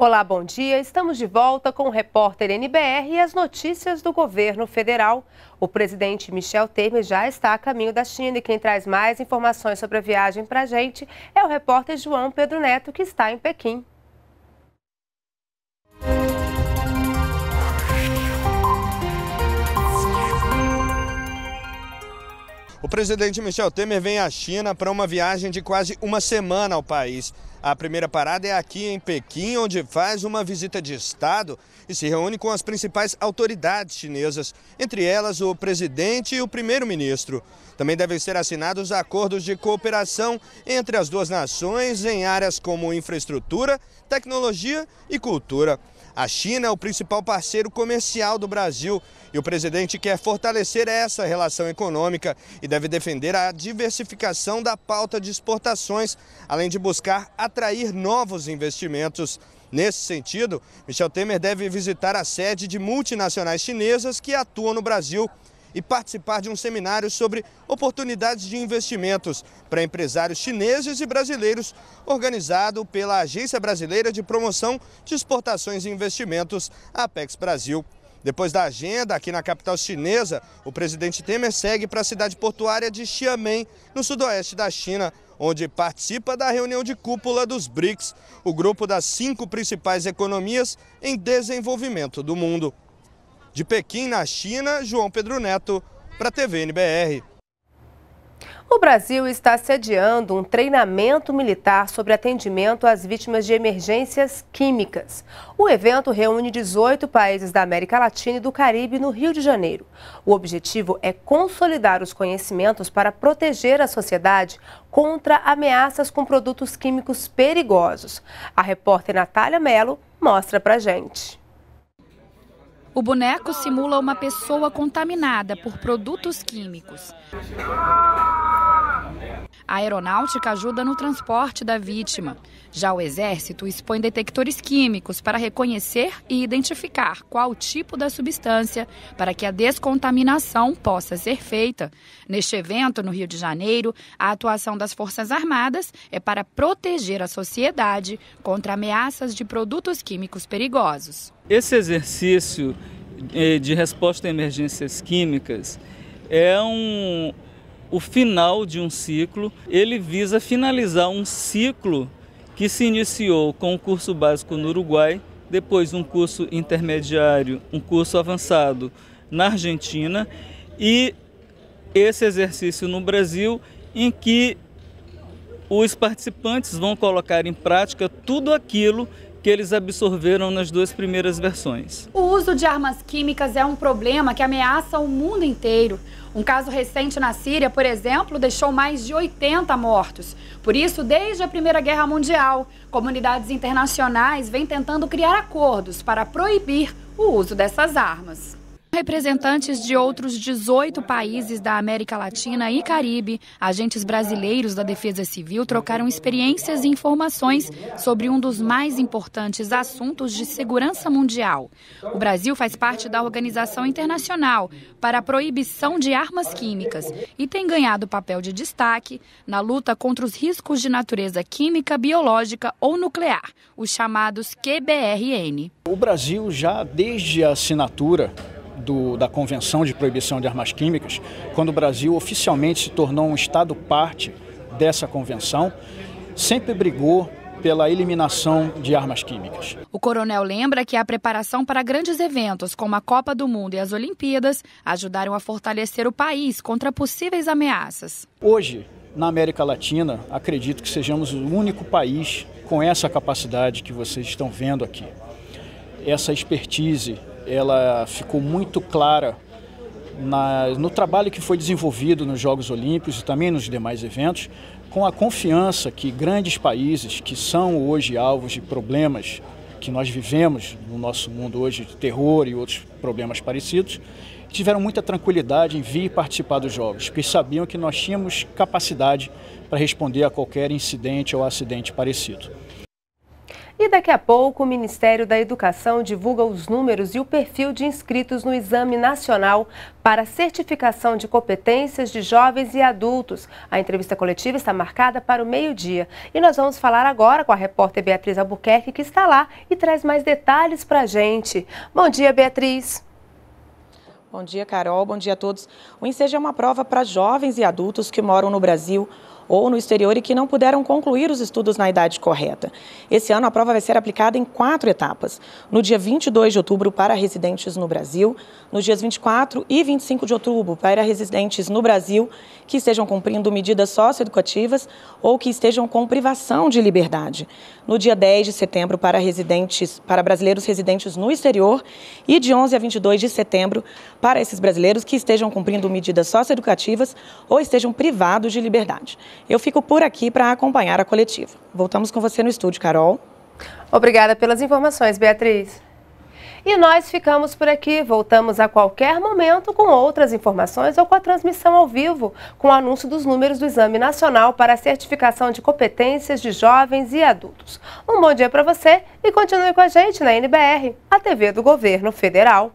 Olá, bom dia. Estamos de volta com o repórter NBR e as notícias do governo federal. O presidente Michel Temer já está a caminho da China e quem traz mais informações sobre a viagem para a gente é o repórter João Pedro Neto, que está em Pequim. O presidente Michel Temer vem à China para uma viagem de quase uma semana ao país. A primeira parada é aqui em Pequim, onde faz uma visita de Estado e se reúne com as principais autoridades chinesas, entre elas o presidente e o primeiro-ministro. Também devem ser assinados acordos de cooperação entre as duas nações em áreas como infraestrutura, tecnologia e cultura. A China é o principal parceiro comercial do Brasil e o presidente quer fortalecer essa relação econômica e deve defender a diversificação da pauta de exportações, além de buscar atrair novos investimentos. Nesse sentido, Michel Temer deve visitar a sede de multinacionais chinesas que atuam no Brasil e participar de um seminário sobre oportunidades de investimentos para empresários chineses e brasileiros, organizado pela Agência Brasileira de Promoção de Exportações e Investimentos, Apex Brasil. Depois da agenda, aqui na capital chinesa, o presidente Temer segue para a cidade portuária de Xiamen, no sudoeste da China, onde participa da reunião de cúpula dos BRICS, o grupo das cinco principais economias em desenvolvimento do mundo. De Pequim, na China, João Pedro Neto, para a TV NBR. O Brasil está sediando um treinamento militar sobre atendimento às vítimas de emergências químicas. O evento reúne 18 países da América Latina e do Caribe no Rio de Janeiro. O objetivo é consolidar os conhecimentos para proteger a sociedade contra ameaças com produtos químicos perigosos. A repórter Natália Mello mostra pra gente. O boneco simula uma pessoa contaminada por produtos químicos. A aeronáutica ajuda no transporte da vítima. Já o Exército expõe detectores químicos para reconhecer e identificar qual o tipo da substância para que a descontaminação possa ser feita. Neste evento, no Rio de Janeiro, a atuação das Forças Armadas é para proteger a sociedade contra ameaças de produtos químicos perigosos. Esse exercício eh, de resposta a emergências químicas é um, o final de um ciclo, ele visa finalizar um ciclo que se iniciou com o curso básico no Uruguai, depois um curso intermediário, um curso avançado na Argentina e esse exercício no Brasil em que os participantes vão colocar em prática tudo aquilo que eles absorveram nas duas primeiras versões. O uso de armas químicas é um problema que ameaça o mundo inteiro. Um caso recente na Síria, por exemplo, deixou mais de 80 mortos. Por isso, desde a Primeira Guerra Mundial, comunidades internacionais vêm tentando criar acordos para proibir o uso dessas armas. Representantes de outros 18 países da América Latina e Caribe, agentes brasileiros da Defesa Civil trocaram experiências e informações sobre um dos mais importantes assuntos de segurança mundial. O Brasil faz parte da Organização Internacional para a Proibição de Armas Químicas e tem ganhado papel de destaque na luta contra os riscos de natureza química, biológica ou nuclear, os chamados QBRN. O Brasil já desde a assinatura do, da Convenção de Proibição de Armas Químicas, quando o Brasil oficialmente se tornou um Estado parte dessa convenção, sempre brigou pela eliminação de armas químicas. O coronel lembra que a preparação para grandes eventos como a Copa do Mundo e as Olimpíadas ajudaram a fortalecer o país contra possíveis ameaças. Hoje, na América Latina, acredito que sejamos o único país com essa capacidade que vocês estão vendo aqui. Essa expertise ela ficou muito clara na, no trabalho que foi desenvolvido nos Jogos Olímpicos e também nos demais eventos, com a confiança que grandes países que são hoje alvos de problemas que nós vivemos no nosso mundo hoje, de terror e outros problemas parecidos, tiveram muita tranquilidade em vir participar dos Jogos, porque sabiam que nós tínhamos capacidade para responder a qualquer incidente ou acidente parecido. E daqui a pouco, o Ministério da Educação divulga os números e o perfil de inscritos no Exame Nacional para Certificação de Competências de Jovens e Adultos. A entrevista coletiva está marcada para o meio-dia. E nós vamos falar agora com a repórter Beatriz Albuquerque, que está lá e traz mais detalhes para a gente. Bom dia, Beatriz. Bom dia, Carol. Bom dia a todos. O INSEJ é uma prova para jovens e adultos que moram no Brasil ou no exterior e que não puderam concluir os estudos na idade correta. Esse ano, a prova vai ser aplicada em quatro etapas: no dia 22 de outubro para residentes no Brasil, nos dias 24 e 25 de outubro para residentes no Brasil que estejam cumprindo medidas socioeducativas ou que estejam com privação de liberdade, no dia 10 de setembro para residentes para brasileiros residentes no exterior e de 11 a 22 de setembro para esses brasileiros que estejam cumprindo medidas socioeducativas ou estejam privados de liberdade. Eu fico por aqui para acompanhar a coletiva. Voltamos com você no estúdio, Carol. Obrigada pelas informações, Beatriz. E nós ficamos por aqui. Voltamos a qualquer momento com outras informações ou com a transmissão ao vivo, com o anúncio dos números do Exame Nacional para a Certificação de Competências de Jovens e Adultos. Um bom dia para você e continue com a gente na NBR, a TV do Governo Federal.